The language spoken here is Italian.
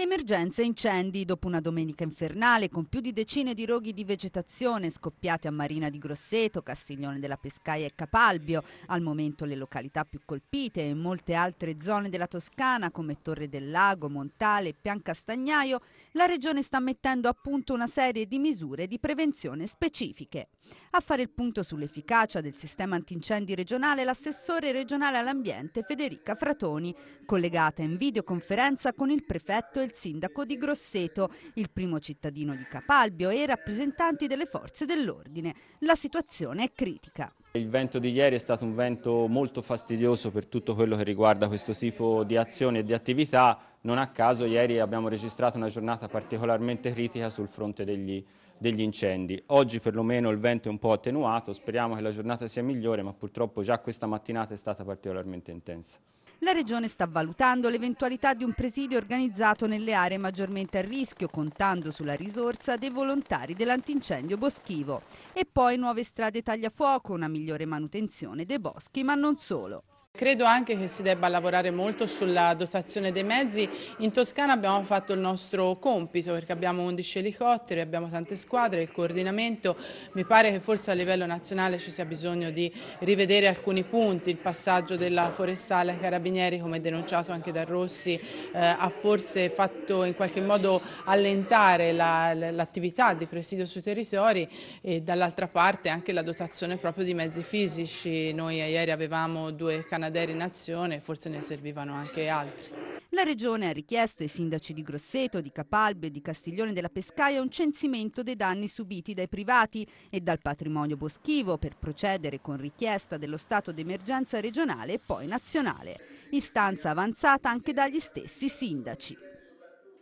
Emergenze e incendi. Dopo una domenica infernale con più di decine di roghi di vegetazione scoppiate a Marina di Grosseto, Castiglione della Pescaia e Capalbio, al momento le località più colpite e molte altre zone della Toscana come Torre del Lago, Montale e Piancastagnaio, la regione sta mettendo a punto una serie di misure di prevenzione specifiche. A fare il punto sull'efficacia del sistema antincendi regionale l'assessore regionale all'ambiente Federica Fratoni, collegata in videoconferenza con il prefetto e il sindaco di Grosseto, il primo cittadino di Capalbio e i rappresentanti delle forze dell'ordine. La situazione è critica. Il vento di ieri è stato un vento molto fastidioso per tutto quello che riguarda questo tipo di azioni e di attività. Non a caso ieri abbiamo registrato una giornata particolarmente critica sul fronte degli, degli incendi. Oggi perlomeno il vento è un po' attenuato, speriamo che la giornata sia migliore, ma purtroppo già questa mattinata è stata particolarmente intensa. La Regione sta valutando l'eventualità di un presidio organizzato nelle aree maggiormente a rischio, contando sulla risorsa dei volontari dell'antincendio boschivo. E poi nuove strade tagliafuoco, una migliore manutenzione dei boschi, ma non solo. Credo anche che si debba lavorare molto sulla dotazione dei mezzi. In Toscana abbiamo fatto il nostro compito perché abbiamo 11 elicotteri, abbiamo tante squadre, il coordinamento. Mi pare che forse a livello nazionale ci sia bisogno di rivedere alcuni punti. Il passaggio della forestale ai carabinieri, come denunciato anche da Rossi, eh, ha forse fatto in qualche modo allentare l'attività la, di presidio sui territori e dall'altra parte anche la dotazione proprio di mezzi fisici. Noi ieri avevamo due carabinieri Canadair in azione, forse ne servivano anche altri. La Regione ha richiesto ai sindaci di Grosseto, di Capalbio e di Castiglione della Pescaia un censimento dei danni subiti dai privati e dal patrimonio boschivo per procedere con richiesta dello stato d'emergenza regionale e poi nazionale. Istanza avanzata anche dagli stessi sindaci.